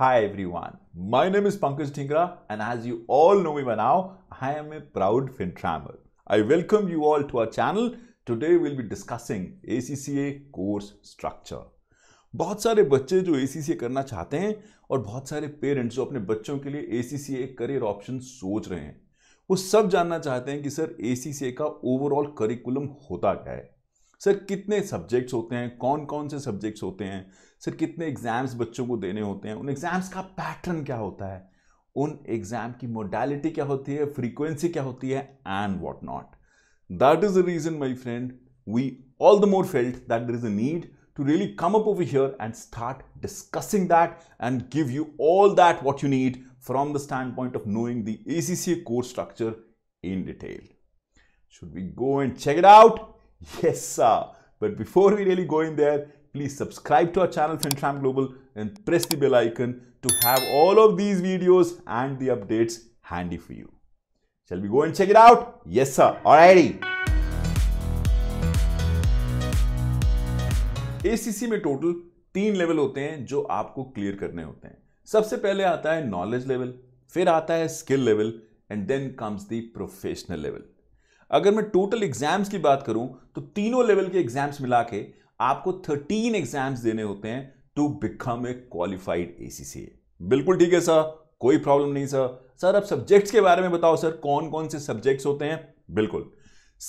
Hi everyone, my name is Pankaj Dhingra and as you all know me by now, I am a proud FinTrammer. I welcome you all to our channel. Today we'll be discussing ACCA course structure. बहुत सारे बच्चे जो ए करना चाहते हैं और बहुत सारे पेरेंट्स जो अपने बच्चों के लिए ए करियर ऑप्शन सोच रहे हैं वो सब जानना चाहते हैं कि सर ए का ओवरऑल करिकुलम होता क्या है सर कितने सब्जेक्ट्स होते हैं कौन कौन से सब्जेक्ट्स होते हैं सर कितने एग्जाम्स बच्चों को देने होते हैं उन एग्जाम्स का पैटर्न क्या होता है उन एग्जाम की मोडालिटी क्या होती है फ्रीक्वेंसी क्या होती है and what not that is the reason my friend we all the more felt that is a need to really come up over here and start discussing that and give you all that what you need from the stand point of knowing the A C C course structure in detail should we go and check it out Yes, sir. But before we really go in there, please subscribe to our channel FinTram Global and press the bell icon to have all of these videos and the updates handy for you. Shall we go and check it out? Yes, sir. Alrighty. ACC में total तीन level होते हैं जो आपको clear करने होते हैं सबसे पहले आता है नॉलेज लेवल फिर आता है skill level and then comes the professional level अगर मैं टोटल एग्जाम्स की बात करूं तो तीनों लेवल के एग्जाम्स मिला के आपको थर्टीन एग्जाम्स देने होते हैं to become a qualified a बिल्कुल ठीक है सर कोई प्रॉब्लम नहीं सर सर अब सब्जेक्ट्स के बारे में बताओ सर कौन कौन से सब्जेक्ट्स होते हैं बिल्कुल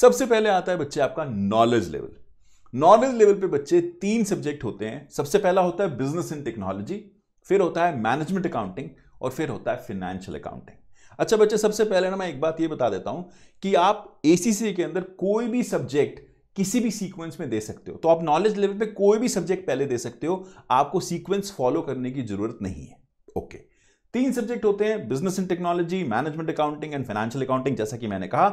सबसे पहले आता है बच्चे आपका नॉलेज लेवल नॉलेज लेवल पे बच्चे तीन सब्जेक्ट होते हैं सबसे पहला होता है बिजनेस एंड टेक्नोलॉजी फिर होता है मैनेजमेंट अकाउंटिंग और फिर होता है फिनेंशियल अकाउंटिंग अच्छा बच्चे सबसे पहले ना मैं एक बात ये बता देता हूं कि आप एसीसी के अंदर कोई भी सब्जेक्ट किसी भी सीक्वेंस में दे सकते हो तो आप नॉलेज लेवल पे कोई भी सब्जेक्ट पहले दे सकते हो आपको सीक्वेंस फॉलो करने की जरूरत नहीं है ओके तीन सब्जेक्ट होते हैं business and technology management accounting and financial accounting जैसा कि मैंने कहा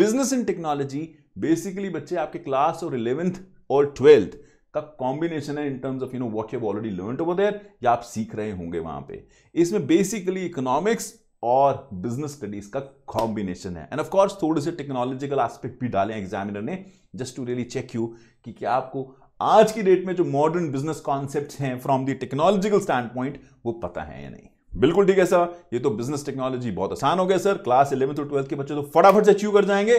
बिजनेस एंड टेक्नोलॉजी बेसिकली बच्चे आपके क्लास और इलेवेंथ और ट्वेल्थ का कॉम्बिनेशन है in terms of you know what you already learn over there या आप सीख रहे होंगे वहां पे इसमें बेसिकली इकोनॉमिक्स और बिजनेस स्टडीज का कॉम्बिनेशन है एंड ऑफ कोर्स थोड़े से टेक्नोलॉजिकल एस्पेक्ट भी डाले एग्जामिनर ने just to really check you कि क्या आपको आज की डेट में जो मॉडर्न बिजनेस कॉन्सेप्ट हैं from the technological stand point वो पता है या नहीं बिल्कुल ठीक है सर ये तो बिजनेस टेक्नोलॉजी बहुत आसान हो गया सर क्लास इलेवंथ और ट्वेल्थ के बच्चे तो फटाफट से अचीव कर जाएंगे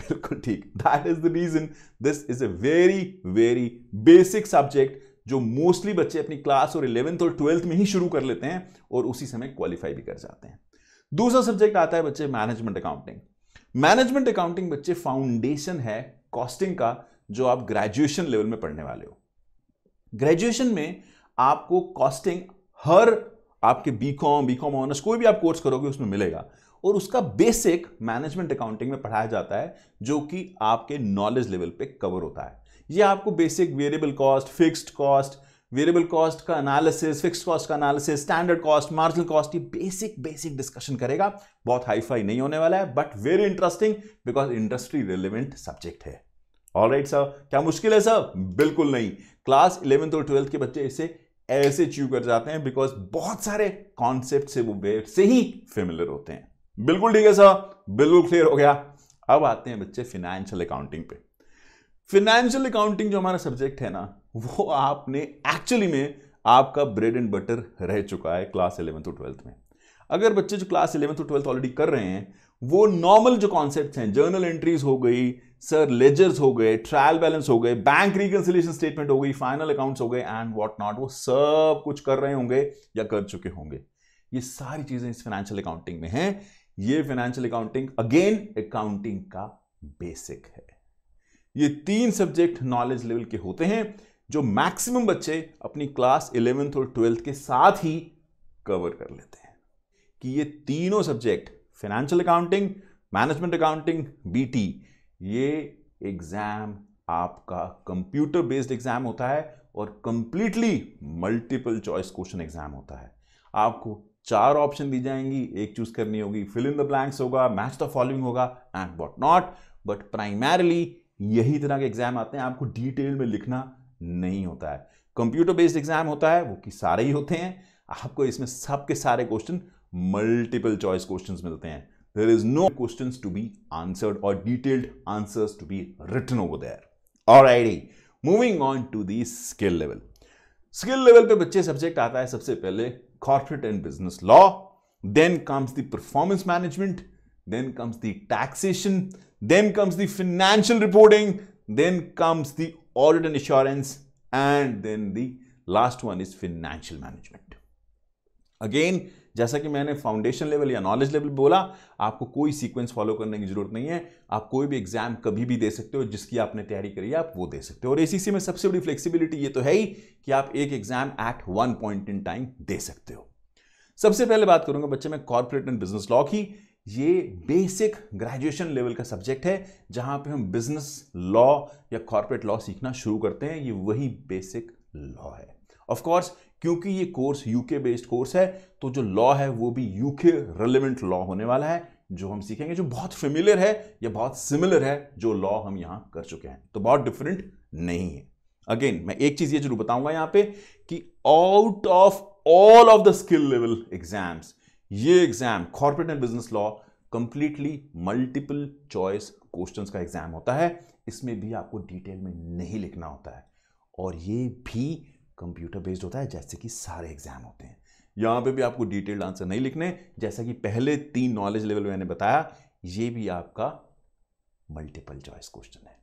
बिल्कुल ठीक that is the reason this is a very very basic subject जो मोस्टली बच्चे अपनी क्लास और इलेवेंथ और ट्वेल्थ में ही शुरू कर लेते हैं और उसी समय क्वालिफाई भी कर जाते हैं दूसरा सब्जेक्ट आता है बच्चे मैनेजमेंट अकाउंटिंग मैनेजमेंट अकाउंटिंग बच्चे फाउंडेशन है कॉस्टिंग का जो आप ग्रेजुएशन लेवल में पढ़ने वाले हो ग्रेजुएशन में आपको कॉस्टिंग हर आपके बीकॉम बीकॉम ऑनर्स कोई भी आप कोर्स करोगे उसमें मिलेगा और उसका बेसिक मैनेजमेंट अकाउंटिंग में पढ़ाया जाता है जो कि आपके नॉलेज लेवल पे कवर होता है ये आपको basic variable cost fixed cost variable cost का एनालिसिस फिक्स्ड कॉस्ट का analysis standard cost marginal cost ये बेसिक बेसिक डिस्कशन करेगा बहुत हाईफाई नहीं होने वाला है but very interesting because industry relevant subject है ऑल राइट सर क्या मुश्किल है सर बिल्कुल नहीं क्लास इलेवेंथ और ट्वेल्थ के बच्चे इसे ऐसे च्यू कर जाते हैं बिकॉज बहुत सारे कॉन्सेप्ट से वो वेर से ही फेमिलर होते हैं बिल्कुल ठीक है सर बिल्कुल क्लियर हो गया अब आते हैं बच्चे फिनेंशियल अकाउंटिंग पे फिनेंशियल अकाउंटिंग जो हमारा सब्जेक्ट है ना वो आपने एक्चुअली में आपका ब्रेड एंड बटर रह चुका है क्लास इलेवंथ और ट्वेल्थ में अगर बच्चे जो क्लास इलेवंथ और ट्वेल्थ ऑलरेडी कर रहे हैं वो नॉर्मल जो कॉन्सेप्ट हैं जर्नल एंट्रीज हो गई सर लेजर्स हो गए ट्रायल बैलेंस हो गए बैंक रिकन्सिलेशन स्टेटमेंट हो गई फाइनल अकाउंट्स हो गए एंड वॉट नॉट वो सब कुछ कर रहे होंगे या कर चुके होंगे ये सारी चीजें इस फाइनेंशियल अकाउंटिंग में हैं ये फाइनेंशियल अकाउंटिंग अगेन अकाउंटिंग का बेसिक है ये तीन सब्जेक्ट नॉलेज लेवल के होते हैं जो मैक्सिमम बच्चे अपनी क्लास इलेवेंथ और ट्वेल्थ के साथ ही कवर कर लेते हैं कि ये तीनों subject financial accounting management accounting BT ये एग्जाम आपका कंप्यूटर बेस्ड एग्जाम होता है और completely multiple choice question exam होता है आपको चार ऑप्शन दी जाएंगी एक चूज करनी होगी फिल इन द ब्लैंक्स होगा मैच द फॉलोइंग होगा and what not but primarily यही तरह के एग्जाम आते हैं आपको डिटेल में लिखना नहीं होता है कंप्यूटर बेस्ड एग्जाम होता है वो कि सारे ही होते हैं आपको इसमें सबके सारे क्वेश्चन मल्टीपल चॉइस क्वेश्चन मिलते हैं there is no question to be answered और detailed answer to be written over there और moving on to the skill level skill level पे बच्चे सब्जेक्ट आता है सबसे पहले corporate and business law then comes the performance management then comes the taxation Then comes the financial reporting. Then comes the audit and assurance. And then the last one is financial management. Again, जैसा कि मैंने foundation level या knowledge level बोला आपको कोई sequence follow करने की जरूरत नहीं है आप कोई भी एग्जाम कभी भी दे सकते हो जिसकी आपने तैयारी करी है आप वो दे सकते हो और एसी में सबसे बड़ी फ्लेक्सिबिलिटी ये तो है ही कि आप एक exam at one point in time दे सकते हो सबसे पहले बात करूंगा बच्चे मैं कॉर्पोरेट एंड बिजनेस लॉ की ये बेसिक ग्रेजुएशन लेवल का सब्जेक्ट है जहां पे हम बिजनेस लॉ या कॉरपोरेट लॉ सीखना शुरू करते हैं ये वही बेसिक लॉ है ऑफ कोर्स क्योंकि ये कोर्स यूके बेस्ड कोर्स है तो जो लॉ है वो भी यूके रेलिवेंट लॉ होने वाला है जो हम सीखेंगे जो बहुत फेमिलियर है या बहुत सिमिलर है जो लॉ हम यहां कर चुके हैं तो बहुत डिफरेंट नहीं है अगेन मैं एक चीज ये जरूर बताऊंगा यहाँ पे कि out of all of the skill level exams ये exam corporate and business law completely multiple choice questions का एग्जाम होता है इसमें भी आपको डिटेल में नहीं लिखना होता है और ये भी कंप्यूटर बेस्ड होता है जैसे कि सारे एग्जाम होते हैं यहाँ पे भी आपको डिटेल्ड आंसर नहीं लिखने जैसा कि पहले तीन नॉलेज लेवल मैंने बताया ये भी आपका मल्टीपल चॉइस क्वेश्चन है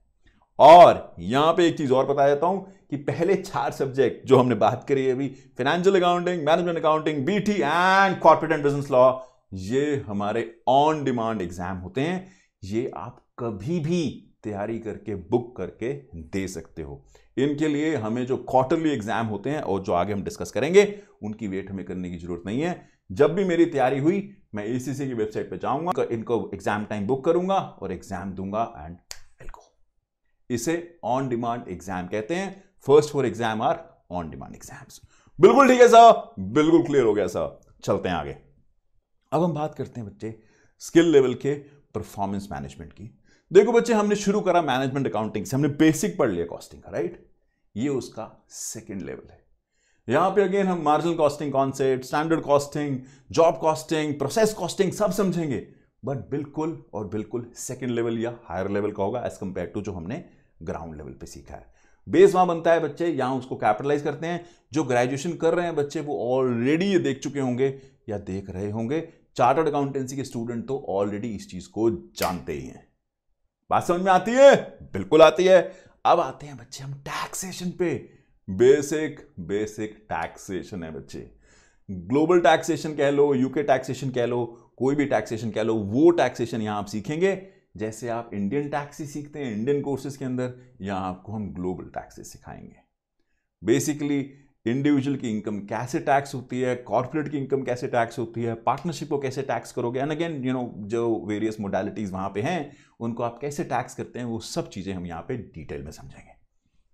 और यहां पे एक चीज और बता देता हूं कि पहले चार सब्जेक्ट जो हमने बात करी है अभी financial accounting management accounting BT and corporate and business law ये हमारे ऑन डिमांड एग्जाम होते हैं ये आप कभी भी तैयारी करके बुक करके दे सकते हो इनके लिए हमें जो क्वार्टरली एग्जाम होते हैं और जो आगे हम डिस्कस करेंगे उनकी वेट हमें करने की जरूरत नहीं है जब भी मेरी तैयारी हुई मैं एसीसी की वेबसाइट पर जाऊंगा इनको एग्जाम टाइम बुक करूंगा और एग्जाम दूंगा एंड इसे ऑन डिमांड एग्जाम कहते हैं first four exam are on demand exams बिल्कुल ठीक है सर बिल्कुल क्लियर हो गया सर चलते हैं आगे अब हम बात करते हैं बच्चे स्किल लेवल के परफॉर्मेंस मैनेजमेंट की देखो बच्चे हमने शुरू करा मैनेजमेंट अकाउंटिंग से हमने बेसिक पढ़ लिया कॉस्टिंग का राइट ये उसका सेकेंड लेवल है यहां पे अगेन हम marginal costing concept standard costing job costing process costing सब समझेंगे बट बिल्कुल और बिल्कुल सेकेंड लेवल या हायर लेवल का होगा एज कंपेयर टू जो हमने ग्राउंड लेवल पे सीखा है बेस वहां बनता है बच्चे यहां उसको कैपिटलाइज करते हैं जो ग्रेजुएशन कर रहे हैं बच्चे वो ऑलरेडी ये देख चुके होंगे या देख रहे होंगे चार्टर्ड अकाउंटेंसी के स्टूडेंट तो ऑलरेडी इस चीज को जानते ही हैं बात समझ में आती है बिल्कुल आती है अब आते हैं बच्चे हम टैक्सेशन पे बेसिक बेसिक टैक्सेशन है बच्चे ग्लोबल टैक्सेशन कह लो यूके टैक्सेशन कह लो कोई भी टैक्सेशन कह लो वो टैक्सेशन यहां आप सीखेंगे जैसे आप इंडियन टैक्सी सीखते हैं इंडियन कोर्सेज के अंदर या आपको हम ग्लोबल टैक्सी सिखाएंगे बेसिकली इंडिविजुअल की इनकम कैसे टैक्स होती है कॉर्पोरेट की इनकम कैसे टैक्स होती है पार्टनरशिप को कैसे टैक्स करोगे एंड अगेन यू नो जो वेरियस मोडालिटीज़ वहां पे हैं उनको आप कैसे टैक्स करते हैं वो सब चीज़ें हम यहाँ पे डिटेल में समझेंगे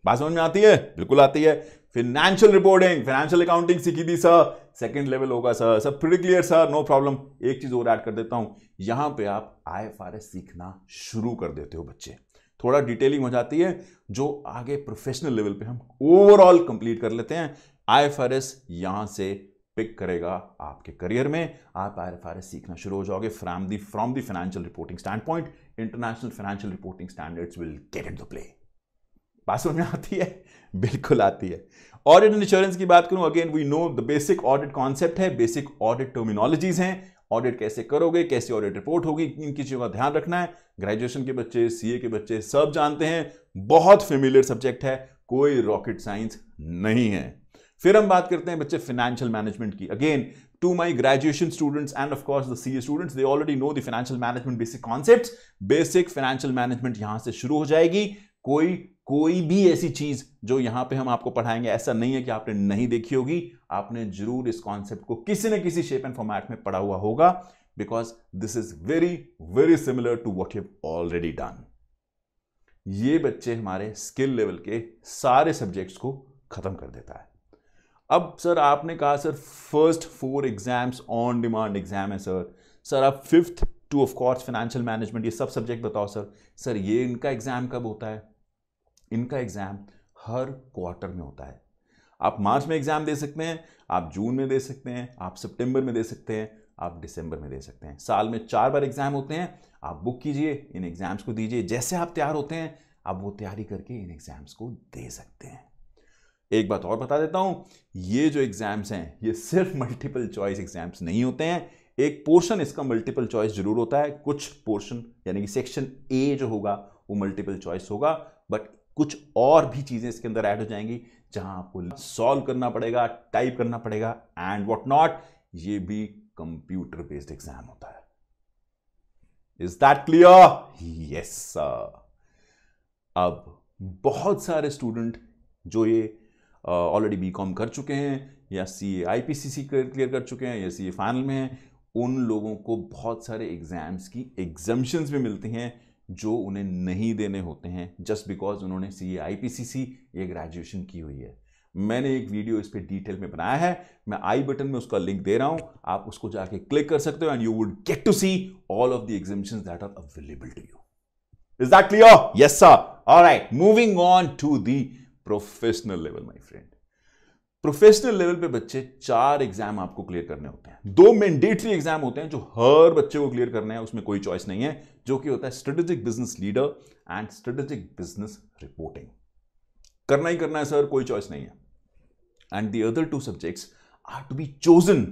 बात समझ में आती है बिल्कुल आती है फिनेंशियल रिपोर्टिंग फाइनेंशियल अकाउंटिंग सीखी थी सर सेकेंड लेवल होगा sir sir pretty clear sir no problem एक चीज़ और ऐड कर देता हूँ यहाँ पे आप आई सीखना शुरू कर देते हो बच्चे थोड़ा डिटेलिंग हो जाती है जो आगे प्रोफेशनल लेवल पे हम ओवरऑल कंप्लीट कर लेते हैं आई एफ आर एस यहाँ से पिक करेगा आपके करियर में आप आई एफ आर एस सीखना शुरू हो जाओगे from the from the financial reporting stand point international financial reporting standards will get it the play बात समझ में आती है बिल्कुल आती है ऑडिट एंड इंश्योरेंस की बात करूं again we know the basic audit concept है बेसिक ऑडिट टर्मिनोलॉजीज हैं ऑडिट कैसे करोगे कैसे ऑडिट रिपोर्ट होगी किन चीज़ों का ध्यान रखना है ग्रेजुएशन के बच्चे सीए के बच्चे सब जानते हैं बहुत फेमिलियर सब्जेक्ट है कोई रॉकेट साइंस नहीं है फिर हम बात करते हैं बच्चे फाइनेंशियल मैनेजमेंट की again to my graduation students and of course the CA students they already know the financial management basic concepts basic financial management यहां से शुरू हो जाएगी कोई कोई भी ऐसी चीज जो यहां पे हम आपको पढ़ाएंगे ऐसा नहीं है कि आपने नहीं देखी होगी आपने जरूर इस कॉन्सेप्ट को किसी न किसी शेप एंड फॉर्मेट में पढ़ा हुआ होगा because this is very very similar to what you already done ये बच्चे हमारे स्किल लेवल के सारे सब्जेक्ट्स को खत्म कर देता है अब सर आपने कहा sir first four exams on demand exam है सर सर आप fifth two of course financial management ये सब सब्जेक्ट बताओ सर सर ये इनका एग्जाम कब होता है इनका एग्ज़ाम हर क्वार्टर में होता है आप मार्च में एग्ज़ाम दे सकते हैं आप जून में दे सकते हैं आप सितंबर में दे सकते हैं आप दिसंबर में दे सकते हैं साल में चार बार एग्ज़ाम होते हैं आप बुक कीजिए इन एग्ज़ाम्स को दीजिए जैसे आप तैयार होते हैं आप वो तैयारी करके इन एग्ज़ाम्स को दे सकते हैं एक बात और बता देता हूं ये जो एग्ज़ाम्स हैं ये सिर्फ मल्टीपल चॉइस एग्ज़ाम्स नहीं होते हैं एक पोर्शन इसका मल्टीपल चॉइस जरूर होता है कुछ पोर्शन यानी कि सेक्शन ए जो होगा वो मल्टीपल चॉइस होगा बट कुछ और भी चीज़ें इसके अंदर ऐड हो जाएंगी जहां आपको सॉल्व करना पड़ेगा टाइप करना पड़ेगा एंड वॉट नॉट ये भी कंप्यूटर बेस्ड एग्जाम होता है इज दैट क्लियर यस अब बहुत सारे स्टूडेंट जो ये ऑलरेडी बी कॉम कर चुके हैं या सी ए I P C C clear कर चुके हैं या सी ए फाइनल में हैं उन लोगों को बहुत सारे एग्जाम्स की एग्जामिशन भी मिलती हैं जो उन्हें नहीं देने होते हैं जस्ट बिकॉज उन्होंने सी ए आई पी सी सी ये ग्रेजुएशन की हुई है मैंने एक वीडियो इस पर डिटेल में बनाया है मैं आई बटन में उसका लिंक दे रहा हूं आप उसको जाके क्लिक कर सकते हो and you would get to see all of the exhibition that are available to you is that clear yes sir all right moving on to the professional level my friend professional level पे बच्चे चार exam आपको clear करने होते हैं दो mandatory exam होते हैं जो हर बच्चे को क्लियर करने हैं उसमें कोई चॉइस नहीं है जो कि होता है strategic business leader and strategic business reporting करना ही करना है सर कोई चॉइस नहीं है and the other two subjects are to be chosen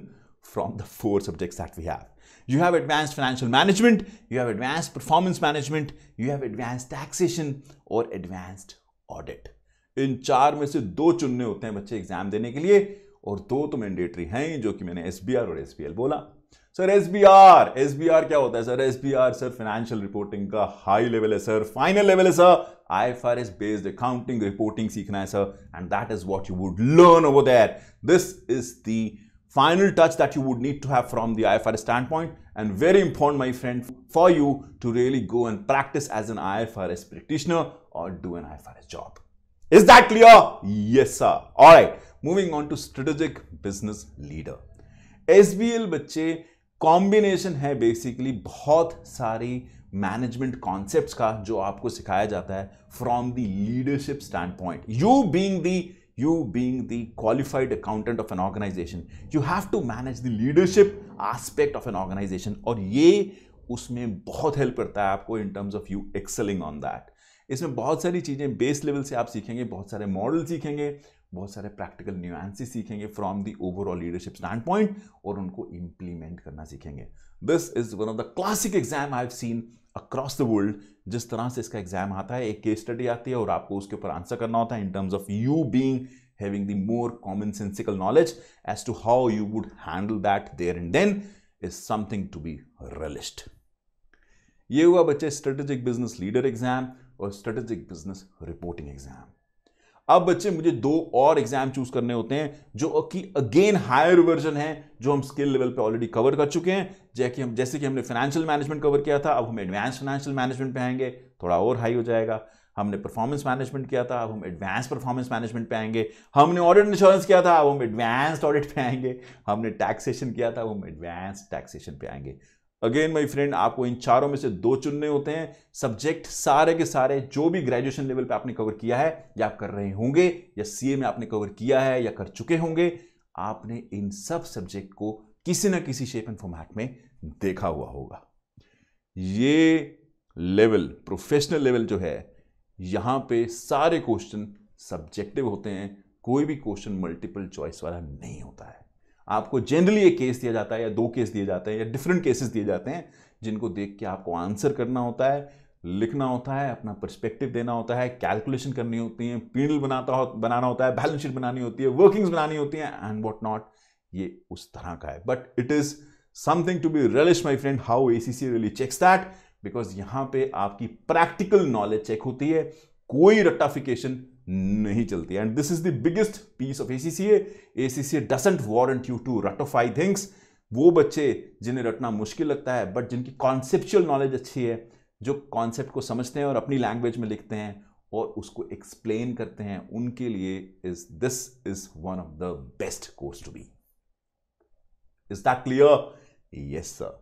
from the four subjects that we have you have advance financial management you have advance performance management you have advance taxation और advanced audit इन चार में से दो चुनने होते हैं बच्चे एग्जाम देने के लिए और दो तो मैंडेटरी हैं जो कि मैंने एस और एस बोला sir S B R S B R क्या होता है sir S B R sir financial reporting का हाई लेवल है सर फाइनल लेवल है sir I F R S based accounting reporting सीखना है sir and that is what you would learn over that this is need to have from you I need to have from the IFRS standpoint and very important my friend for you to really go and practice as an IFRS do an I an S job Is that clear? Yes, sir. All right. Moving on to strategic business leader. एस बच्चे combination है basically बहुत सारी management concept का जो आपको सिखाया जाता है from the leadership standpoint you being the you being the qualified accountant of an organization you have to manage the leadership aspect of an organization और ये उसमें बहुत हेल्प करता है आपको in terms of you excelling on that इसमें बहुत सारी चीज़ें बेस लेवल से आप सीखेंगे बहुत सारे मॉडल सीखेंगे बहुत सारे प्रैक्टिकल न्यूएंसेस सीखेंगे from the overall leadership standpoint और उनको इम्प्लीमेंट करना सीखेंगे this is one of the classic exam I have seen across the world जिस तरह से इसका एग्जाम आता है एक केस स्टडी आती है और आपको उसके ऊपर आंसर करना होता है in terms of you being the more common sensical knowledge as to how you would handle that there and then is something to be relished ये हुआ बच्चे स्ट्रेटेजिक बिजनेस लीडर एग्जाम और स्ट्रेटेजिक बिजनेस रिपोर्टिंग एग्जाम अब बच्चे मुझे दो और exam choose करने होते हैं जो कि अगेन हायर वर्जन है जो हम स्किल लेवल पे ऑलरेडी कवर कर चुके हैं जैसे हम जैसे कि हमने फाइनेंशियल मैनेजमेंट कवर किया था अब हम एडवांस फाइनेंशियल मैनेजमेंट पे आएंगे थोड़ा और हाई हो जाएगा हमने परफॉर्मेंस मैनेजमेंट किया था अब हम एडवांस परफॉर्मेंस मैनेजमेंट पे आएंगे हमने ऑडिट इंश्योरेंस किया था अब हम एडवांस ऑडिट पे आएंगे हमने टैक्सेशन किया था अब हम एडवांस टैक्सेशन पे आएंगे अगेन माई फ्रेंड आपको इन चारों में से दो चुनने होते हैं सब्जेक्ट सारे के सारे जो भी ग्रेजुएशन लेवल पे आपने कवर किया है या आप कर रहे होंगे या सीए में आपने कवर किया है या कर चुके होंगे आपने इन सब सब्जेक्ट को किसी ना किसी शेप एंड फॉर्मेट में देखा हुआ होगा ये लेवल प्रोफेशनल लेवल जो है यहां पे सारे क्वेश्चन सब्जेक्टिव होते हैं कोई भी क्वेश्चन मल्टीपल चॉइस वाला नहीं होता है आपको जनरली एक केस दिया जाता है या दो केस दिए जाते हैं या डिफरेंट केसेस दिए जाते हैं जिनको देख के आपको आंसर करना होता है लिखना होता है अपना परस्पेक्टिव देना होता है कैलकुलेशन करनी होती है पीनल बनाता हो बनाना होता है बैलेंस शीट बनानी होती है वर्किंग्स बनानी होती है एंड वॉट नॉट ये उस तरह का है but it is something to be relish my friend how A C C really checks that because यहाँ पे आपकी प्रैक्टिकल नॉलेज चेक होती है कोई रट्टाफिकेशन नहीं चलती and this is the biggest piece of ACCA ACCA doesn't warrant you to रटोफाई थिंग्स वो बच्चे जिन्हें रटना मुश्किल लगता है बट जिनकी कॉन्सेप्चुअल नॉलेज अच्छी है जो कॉन्सेप्ट को समझते हैं और अपनी लैंग्वेज में लिखते हैं और उसको एक्सप्लेन करते हैं उनके लिए is this is one of the best course to be is that clear yes sir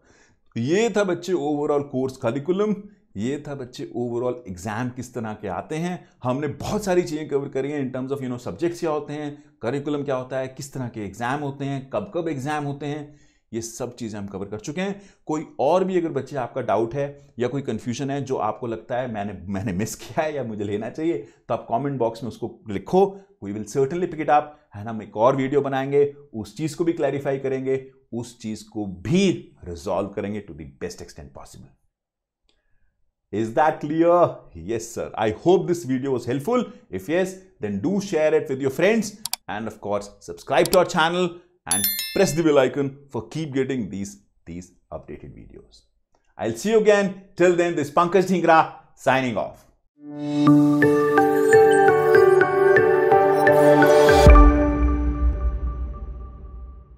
ये था बच्चे ओवरऑल कोर्स करिकुलम ये था बच्चे ओवरऑल एग्जाम किस तरह के आते हैं हमने बहुत सारी चीज़ें कवर करी हैं in terms of you know subjects क्या होते हैं करिकुलम क्या होता है किस तरह के एग्जाम होते हैं कब कब एग्जाम होते हैं ये सब चीज़ें हम कवर कर चुके हैं कोई और भी अगर बच्चे आपका डाउट है या कोई कन्फ्यूजन है जो आपको लगता है मैंने मैंने मिस किया है या मुझे लेना चाहिए तो आप कॉमेंट बॉक्स में उसको लिखो we will certainly pick it है है हम एक और वीडियो बनाएंगे उस चीज़ को भी क्लैरिफाई करेंगे उस चीज़ को भी रिजॉल्व करेंगे to the best extent possible Is that clear? Yes, sir. I hope this video was helpful. If yes, then do share it with your friends. And of course, subscribe to our channel and press the bell icon for keep getting these, these updated videos. I'll see you again. Till then, this Pankaj Dhingra signing off.